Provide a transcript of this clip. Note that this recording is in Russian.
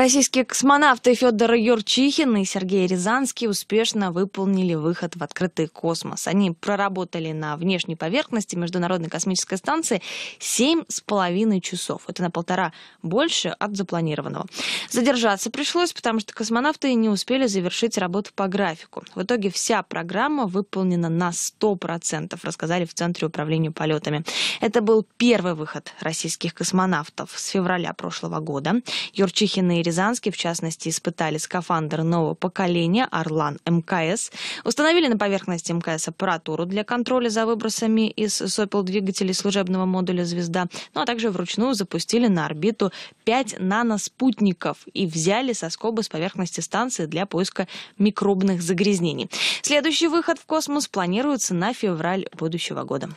Российские космонавты Федор Юрчихин и Сергей Рязанский успешно выполнили выход в открытый космос. Они проработали на внешней поверхности Международной космической станции семь с половиной часов. Это на полтора больше от запланированного. Задержаться пришлось, потому что космонавты не успели завершить работу по графику. В итоге вся программа выполнена на 100%, рассказали в Центре управления полетами. Это был первый выход российских космонавтов с февраля прошлого года. Юрчихин и Рязанский Рязанске, в частности, испытали скафандр нового поколения «Орлан МКС», установили на поверхности МКС аппаратуру для контроля за выбросами из сопел двигателей служебного модуля «Звезда», ну а также вручную запустили на орбиту 5 наноспутников и взяли соскобы с поверхности станции для поиска микробных загрязнений. Следующий выход в космос планируется на февраль будущего года.